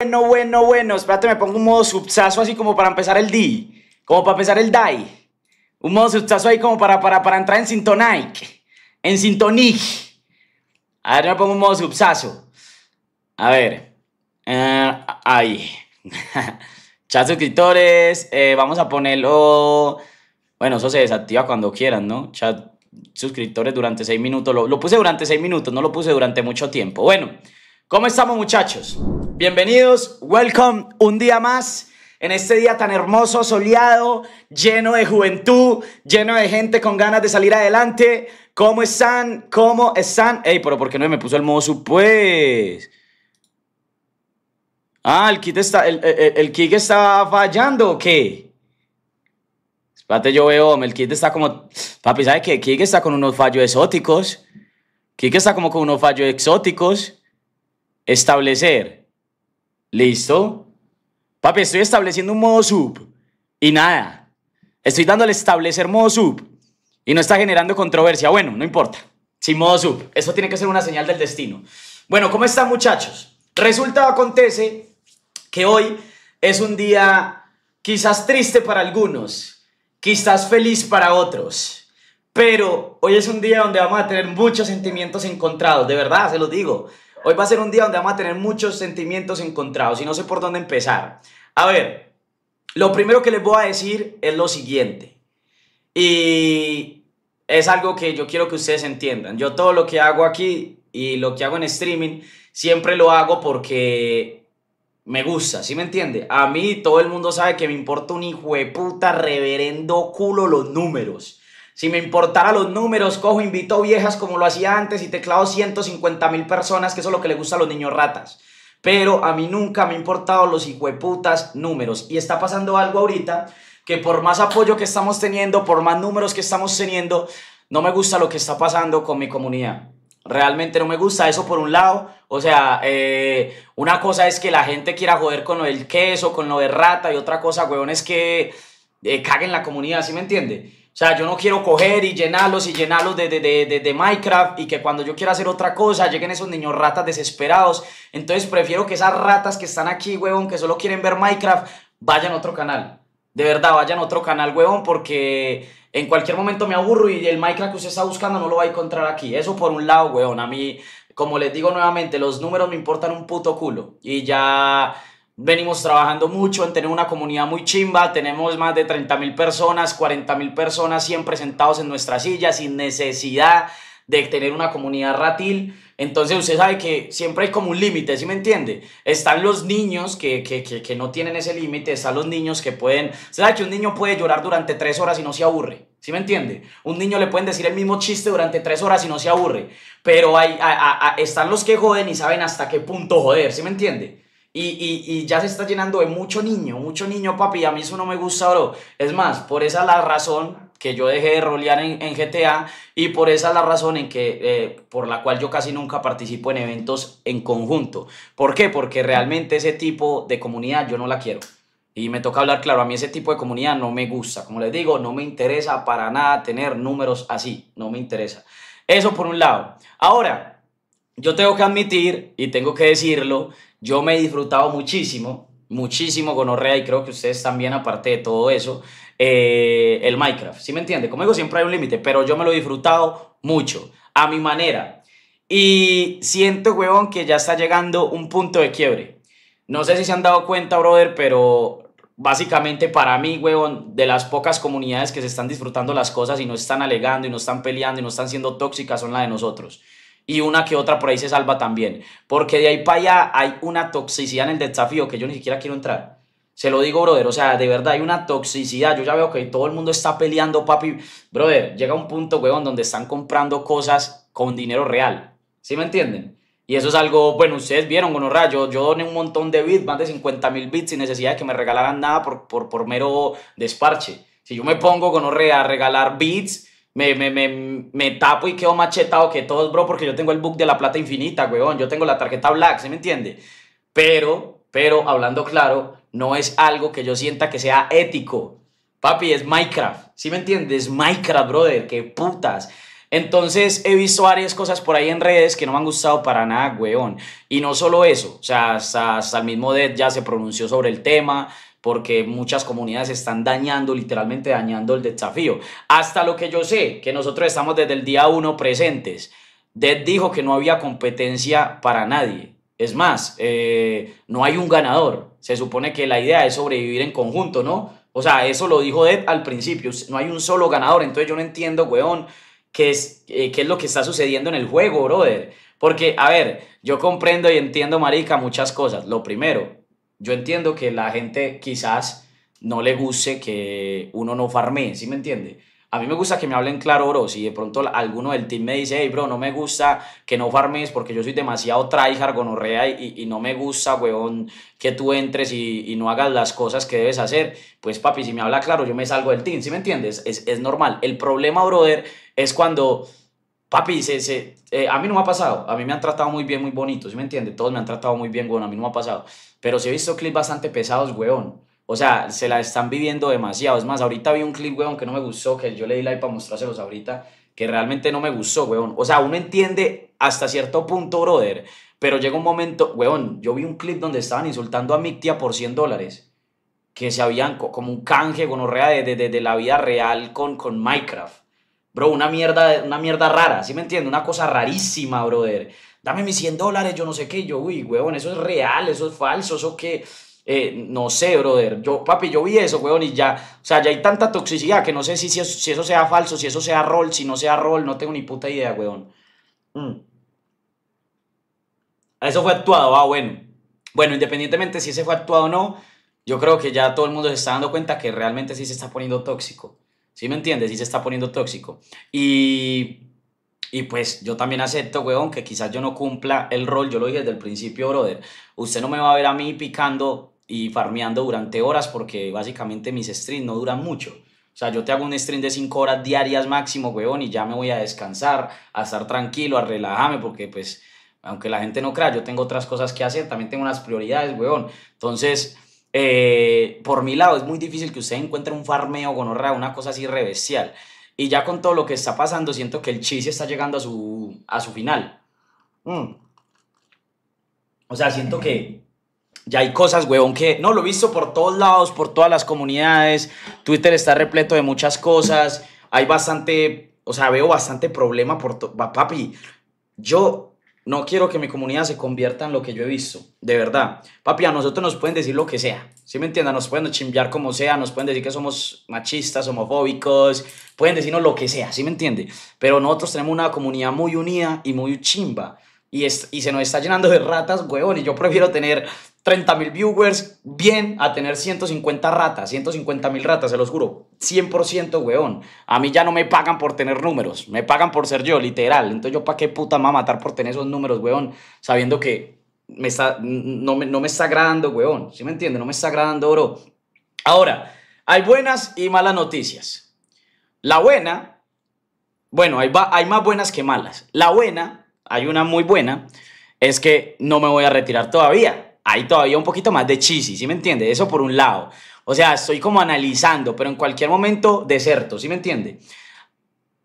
Bueno, bueno, bueno, espérate, me pongo un modo subsazo así como para empezar el di, como para empezar el DAI. Un modo subsaso ahí como para, para, para entrar en Sintonike, en Sintonic. A ver, me pongo un modo subsazo. A ver, eh, ahí. Chat suscriptores, eh, vamos a ponerlo. Bueno, eso se desactiva cuando quieran, ¿no? Chat suscriptores durante seis minutos. Lo, lo puse durante seis minutos, no lo puse durante mucho tiempo. Bueno. ¿Cómo estamos muchachos? Bienvenidos, welcome, un día más en este día tan hermoso, soleado, lleno de juventud, lleno de gente con ganas de salir adelante. ¿Cómo están? ¿Cómo están? Ey, pero ¿por qué no me puso el modo su pues? Ah, el kit está, el, el, el está fallando o qué? Espérate, yo veo, el kit está como, papi, ¿sabes qué? El está con unos fallos exóticos. Kike está como con unos fallos exóticos. Establecer. ¿Listo? Papi, estoy estableciendo un modo sub y nada. Estoy dándole establecer modo sub y no está generando controversia. Bueno, no importa. Sin modo sub. Eso tiene que ser una señal del destino. Bueno, ¿cómo están muchachos? Resulta acontece que hoy es un día quizás triste para algunos, quizás feliz para otros. Pero hoy es un día donde vamos a tener muchos sentimientos encontrados, de verdad, se los digo. Hoy va a ser un día donde vamos a tener muchos sentimientos encontrados y no sé por dónde empezar. A ver, lo primero que les voy a decir es lo siguiente. Y es algo que yo quiero que ustedes entiendan. Yo todo lo que hago aquí y lo que hago en streaming, siempre lo hago porque me gusta, ¿sí me entiende? A mí todo el mundo sabe que me importa un hijo de puta reverendo culo los números. Si me importara los números, cojo, invito viejas como lo hacía antes y teclado 150 mil personas, que eso es lo que le gusta a los niños ratas. Pero a mí nunca me han importado los hijueputas números. Y está pasando algo ahorita que por más apoyo que estamos teniendo, por más números que estamos teniendo, no me gusta lo que está pasando con mi comunidad. Realmente no me gusta eso por un lado. O sea, eh, una cosa es que la gente quiera joder con lo del queso, con lo de rata y otra cosa, huevones, es que eh, caguen la comunidad, ¿sí me entiende? O sea, yo no quiero coger y llenarlos y llenarlos de, de, de, Minecraft y que cuando yo quiera hacer otra cosa lleguen esos niños ratas desesperados. Entonces prefiero que esas ratas que están aquí, huevón, que solo quieren ver Minecraft, vayan a otro canal. De verdad, vayan a otro canal, huevón, porque en cualquier momento me aburro y el Minecraft que usted está buscando no lo va a encontrar aquí. Eso por un lado, huevón. A mí, como les digo nuevamente, los números me importan un puto culo. Y ya Venimos trabajando mucho en tener una comunidad muy chimba, tenemos más de 30 mil personas, 40 mil personas siempre sentados en nuestra silla sin necesidad de tener una comunidad ratil. Entonces usted sabe que siempre hay como un límite, ¿sí me entiende? Están los niños que, que, que, no tienen ese límite, están los niños que pueden... Usted sabe que un niño puede llorar durante tres horas y no se aburre, ¿sí me entiende? Un niño le pueden decir el mismo chiste durante tres horas y no se aburre, pero hay, están los que joden y saben hasta qué punto joder, ¿sí me entiende? Y, ya se está llenando de mucho niño, mucho niño, papi. A mí eso no me gusta, bro. Es más, por esa la razón que yo dejé de rolear en, GTA y por esa la razón en que, eh, por la cual yo casi nunca participo en eventos en conjunto. ¿Por qué? Porque realmente ese tipo de comunidad yo no la quiero. Y me toca hablar claro, a mí ese tipo de comunidad no me gusta. Como les digo, no me interesa para nada tener números así. No me interesa. Eso por un lado. Ahora, yo tengo que admitir y tengo que decirlo yo me he disfrutado muchísimo, muchísimo con Orrea y creo que ustedes también, aparte de todo eso, eh, el Minecraft. ¿Sí me entiende? Como digo, siempre hay un límite, pero yo me lo he disfrutado mucho, a mi manera. Y siento, huevón, que ya está llegando un punto de quiebre. No sé si se han dado cuenta, brother, pero básicamente para mí, huevón, de las pocas comunidades que se están disfrutando las cosas y no están alegando y no están peleando y no están siendo tóxicas son las de nosotros y una que otra por ahí se salva también. Porque de ahí para allá hay una toxicidad en el desafío que yo ni siquiera quiero entrar. Se lo digo, brother, o sea, de verdad hay una toxicidad. Yo ya veo que todo el mundo está peleando, papi. Brother, llega un punto, weón, donde están comprando cosas con dinero real. ¿Sí me entienden? Y eso es algo, bueno, ustedes vieron, gonorra, yo, yo doné un montón de bits, más de 50 mil bits sin necesidad de que me regalaran nada por, por, mero desparche. Si yo me pongo gonorrea a regalar bits, me, tapo y quedo machetado que todos, bro, porque yo tengo el book de la plata infinita, weón. Yo tengo la tarjeta black, ¿se me entiende? Pero, pero, hablando claro, no es algo que yo sienta que sea ético. Papi, es Minecraft, ¿sí me entiendes? Minecraft, brother, qué putas. Entonces he visto varias cosas por ahí en redes que no me han gustado para nada, weón. Y no solo eso, o sea, hasta, hasta el mismo Dead ya se pronunció sobre el tema porque muchas comunidades están dañando, literalmente dañando el desafío. Hasta lo que yo sé, que nosotros estamos desde el día uno presentes. Dead dijo que no había competencia para nadie. Es más, eh, no hay un ganador. Se supone que la idea es sobrevivir en conjunto, ¿no? O sea, eso lo dijo Dead al principio. No hay un solo ganador. Entonces yo no entiendo, weón, qué es, eh, qué es lo que está sucediendo en el juego, brother. Porque, a ver, yo comprendo y entiendo, marica, muchas cosas. Lo primero, yo entiendo que la gente quizás no le guste que uno no farmee, ¿sí me entiende? A mí me gusta que me hablen claro, bro. Si de pronto alguno del team me dice, hey, bro, no me gusta que no farmes porque yo soy demasiado tryhard, gonorrea y, y, no me gusta, weón, que tú entres y, no hagas las cosas que debes hacer. Pues, papi, si me habla claro, yo me salgo del team, ¿sí me entiendes? Es, es normal. El problema, brother, es cuando Papi, se, se, eh, a mí no me ha pasado. A mí me han tratado muy bien, muy bonito, ¿sí me entiende? Todos me han tratado muy bien, weón. A mí no me ha pasado. Pero sí he visto clips bastante pesados, weón. O sea, se la están viviendo demasiado. Es más, ahorita vi un clip, weón, que no me gustó, que yo le di like para mostrárselos ahorita, que realmente no me gustó, weón. O sea, uno entiende hasta cierto punto, brother. Pero llega un momento, weón, yo vi un clip donde estaban insultando a tía por 100 dólares. Que se habían como un canje, con de, de, de, la vida real con, con Minecraft. Bro, una mierda, una mierda rara, ¿sí me entiendes? Una cosa rarísima, brother. Dame mis 100 dólares, yo no sé qué. Yo, uy, huevón, eso es real, eso es falso, eso qué. Eh, no sé, brother. Yo, papi, yo vi eso, weón, y ya. O sea, ya hay tanta toxicidad que no sé si, si, eso, sea falso, si eso sea rol, si no sea rol, no tengo ni puta idea, weón. Mm. Eso fue actuado, ah, bueno. Bueno, independientemente si ese fue actuado o no, yo creo que ya todo el mundo se está dando cuenta que realmente sí se está poniendo tóxico. ¿Sí me entiendes? sí se está poniendo tóxico. Y, y pues yo también acepto, weón, que quizás yo no cumpla el rol. Yo lo dije desde el principio, brother. Usted no me va a ver a mí picando y farmeando durante horas porque básicamente mis streams no duran mucho. O sea, yo te hago un stream de 5 horas diarias máximo, weón, y ya me voy a descansar, a estar tranquilo, a relajarme, porque pues, aunque la gente no crea, yo tengo otras cosas que hacer, también tengo unas prioridades, weón. Entonces, eh, por mi lado, es muy difícil que usted encuentre un farmeo gonorrea, una cosa así revestial. Y ya con todo lo que está pasando, siento que el chiste está llegando a su, a su final. Mm. O sea, siento que ya hay cosas, huevón, que no lo he visto por todos lados, por todas las comunidades. Twitter está repleto de muchas cosas. Hay bastante, o sea, veo bastante problema por todo. Papi, yo no quiero que mi comunidad se convierta en lo que yo he visto, de verdad. Papi, a nosotros nos pueden decir lo que sea, ¿sí me entiendes? Nos pueden chimbear como sea, nos pueden decir que somos machistas, homofóbicos, pueden decirnos lo que sea, ¿sí me entiende? Pero nosotros tenemos una comunidad muy unida y muy chimba. Y, y se nos está llenando de ratas, huevón, y yo prefiero tener 30 mil viewers bien a tener 150 ratas, 150 mil ratas, se los juro. 100% weón. A mí ya no me pagan por tener números, me pagan por ser yo, literal. Entonces yo para qué puta me matar por tener esos números, weón, sabiendo que me está, no, me, está agradando, weón. ¿Sí me entiende? No me está agradando, oro. Ahora, hay buenas y malas noticias. La buena, bueno, hay, hay más buenas que malas. La buena, hay una muy buena, es que no me voy a retirar todavía hay todavía un poquito más de chisi, ¿sí me entiende? Eso por un lado. O sea, estoy como analizando, pero en cualquier momento deserto, ¿sí me entiende?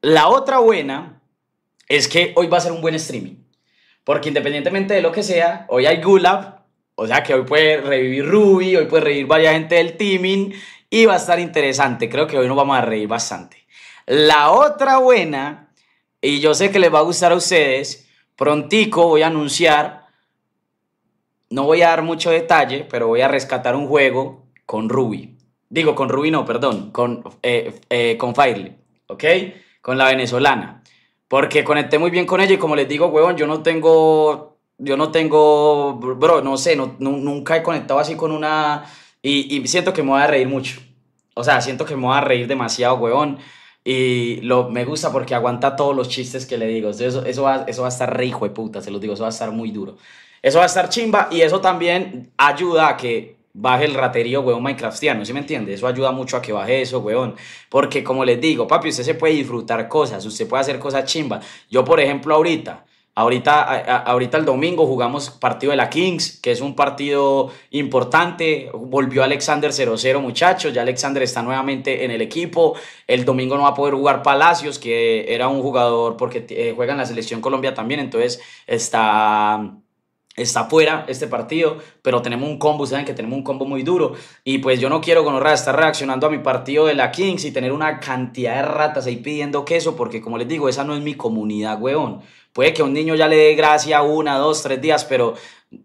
La otra buena es que hoy va a ser un buen streaming. Porque independientemente de lo que sea, hoy hay Gulab, o sea que hoy puede revivir Ruby, hoy puede revivir varias gente del teaming y va a estar interesante. Creo que hoy nos vamos a reír bastante. La otra buena, y yo sé que les va a gustar a ustedes, prontico voy a anunciar no voy a dar mucho detalle, pero voy a rescatar un juego con Ruby. Digo, con Ruby no, perdón, con, eh, eh con Firely, ¿ok? Con la venezolana. Porque conecté muy bien con ella y como les digo, huevón, yo no tengo, yo no tengo, bro, no sé, nunca he conectado así con una... Y, siento que me voy a reír mucho. O sea, siento que me voy a reír demasiado, huevón. Y lo, me gusta porque aguanta todos los chistes que le digo. Eso, eso, va, eso va a estar rico hijo de puta, se los digo, eso va a estar muy duro. Eso va a estar chimba y eso también ayuda a que baje el raterío, weón, minecraftiano, ¿sí me entiende? Eso ayuda mucho a que baje eso, weón. Porque como les digo, papi, usted se puede disfrutar cosas, usted puede hacer cosas chimba. Yo, por ejemplo, ahorita, ahorita, ahorita el domingo jugamos partido de la Kings, que es un partido importante. Volvió Alexander 0-0, muchachos. Ya Alexander está nuevamente en el equipo. El domingo no va a poder jugar Palacios, que era un jugador porque eh, juega en la selección Colombia también. Entonces está está fuera este partido, pero tenemos un combo, saben que tenemos un combo muy duro. Y pues yo no quiero con honra, estar reaccionando a mi partido de la Kings y tener una cantidad de ratas ahí pidiendo queso, porque como les digo, esa no es mi comunidad, weón. Puede que un niño ya le dé gracia una, dos, tres días, pero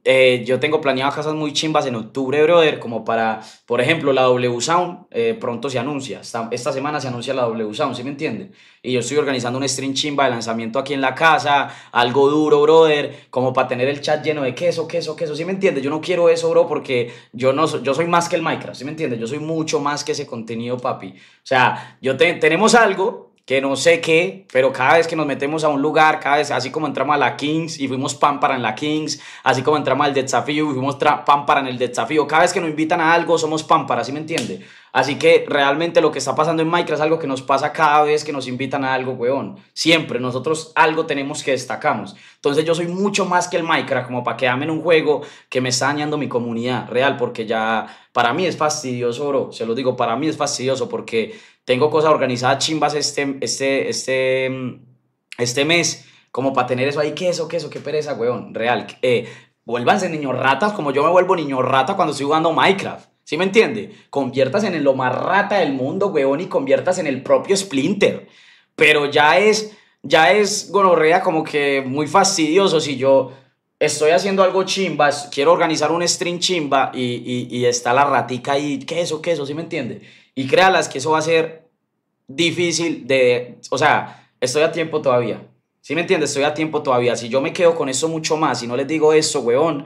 eh, yo tengo planeado casas muy chimbas en octubre, brother, como para, por ejemplo, la W Sound, eh, pronto se anuncia, esta, semana se anuncia la W Sound, ¿sí me entiende? Y yo estoy organizando un stream chimba de lanzamiento aquí en la casa, algo duro, brother, como para tener el chat lleno de queso, queso, queso, ¿sí me entiende? Yo no quiero eso, bro, porque yo, no, yo soy más que el Minecraft, ¿sí me entiende? Yo soy mucho más que ese contenido, papi. O sea, yo tenemos algo, que no sé qué, pero cada vez que nos metemos a un lugar, cada vez, así como entramos a la Kings y fuimos pámpara en la Kings, así como entramos al desafío y fuimos pámpara en el desafío, cada vez que nos invitan a algo somos pámpara ¿sí me entiende? Así que realmente lo que está pasando en Minecraft es algo que nos pasa cada vez que nos invitan a algo, weón. Siempre nosotros algo tenemos que destacamos. Entonces yo soy mucho más que el Minecraft, como para quedarme en un juego que me está dañando mi comunidad real, porque ya para mí es fastidioso, bro. Se lo digo, para mí es fastidioso porque tengo cosas organizadas chimbas este, este, este, mm, este mes. Como para tener eso ahí, ¿qué eso, qué eso, qué pereza, weón? Real. Eh, vuélvanse niños ratas, como yo me vuelvo niño rata cuando estoy jugando Minecraft. ¿Sí me entiende? Conviertas en lo más rata del mundo, weón, y conviertas en el propio Splinter. Pero ya es, ya es gonorrea como que muy fastidioso si yo estoy haciendo algo chimba, quiero organizar un stream chimba y, y, está la ratica ahí, ¿qué eso, qué eso? ¿Sí me entiende? Y créalas que eso va a ser difícil de, o sea, estoy a tiempo todavía. ¿Sí me entiende? Estoy a tiempo todavía. Si yo me quedo con eso mucho más y no les digo eso, weón,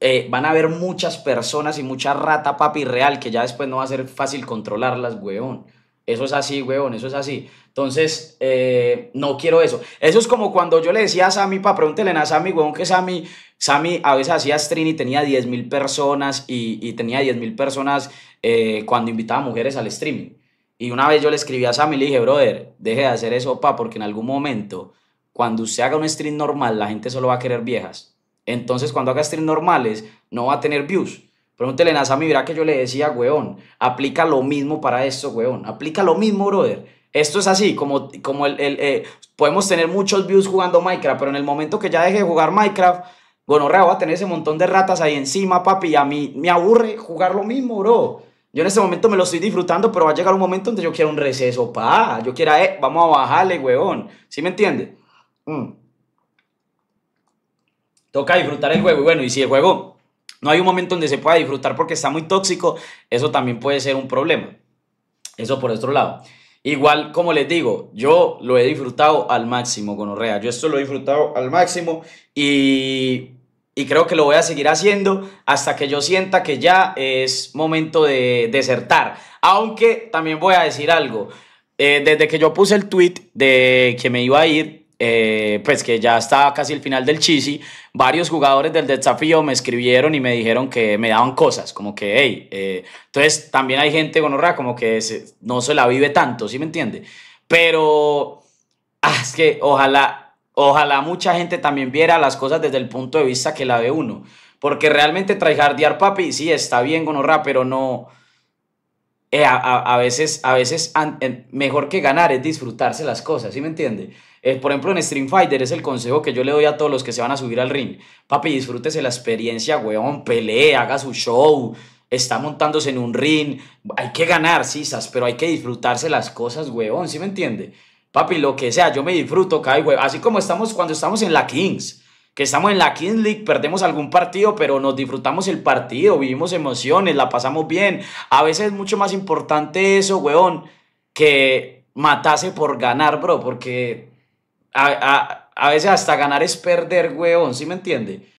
eh, van a haber muchas personas y mucha rata papi real que ya después no va a ser fácil controlarlas, weón. Eso es así, weón, eso es así. Entonces, eh, no quiero eso. Eso es como cuando yo le decía a Sammy, pa, pregúntele a Sammy, weón, que Sammy, a veces hacía stream y tenía 10.000 personas y, y tenía 10.000 personas eh, cuando invitaba mujeres al streaming. Y una vez yo le escribí a Sammy y le dije, brother, deje de hacer eso, pa, porque en algún momento, cuando se haga un stream normal, la gente solo va a querer viejas. Entonces, cuando haga streams normales, no va a tener views. Pregúntele a Sammy, verá que yo le decía, weón, aplica lo mismo para esto, weón. Aplica lo mismo, brother. Esto es así, como, como el, eh, podemos tener muchos views jugando Minecraft, pero en el momento que ya deje de jugar Minecraft, bueno, rea, va a tener ese montón de ratas ahí encima, papi, y a mí me aburre jugar lo mismo, bro. Yo en este momento me lo estoy disfrutando, pero va a llegar un momento donde yo quiero un receso, pa. Yo quiera, eh, vamos a bajarle, weón. ¿Sí me entiende? Mm toca disfrutar el juego. Y bueno, y si el juego no hay un momento donde se pueda disfrutar porque está muy tóxico, eso también puede ser un problema. Eso por otro lado. Igual, como les digo, yo lo he disfrutado al máximo con Orrea. Yo esto lo he disfrutado al máximo y, creo que lo voy a seguir haciendo hasta que yo sienta que ya es momento de desertar. Aunque también voy a decir algo. Eh, desde que yo puse el tweet de que me iba a ir, eh, pues que ya estaba casi el final del Chisi, varios jugadores del desafío me escribieron y me dijeron que me daban cosas, como que, hey, eh", entonces también hay gente gonorra como que no se la vive tanto, ¿sí me entiende? Pero ah, es que ojalá, ojalá mucha gente también viera las cosas desde el punto de vista que la ve uno, porque realmente traigardear papi, sí, está bien gonorra, pero no... Eh, a, veces, a veces mejor que ganar es disfrutarse las cosas, ¿sí me entiende? Eh, por ejemplo, en Stream Fighter es el consejo que yo le doy a todos los que se van a subir al ring. Papi, disfrútese la experiencia, weón, pelee, haga su show, está montándose en un ring. Hay que ganar, sisas, pero hay que disfrutarse las cosas, weón, ¿sí me entiende? Papi, lo que sea, yo me disfruto, cae, weón. Así como estamos cuando estamos en la Kings que estamos en la Kings League, perdemos algún partido, pero nos disfrutamos el partido, vivimos emociones, la pasamos bien. A veces es mucho más importante eso, weón, que matarse por ganar, bro, porque a, veces hasta ganar es perder, huevón, ¿sí me entiende?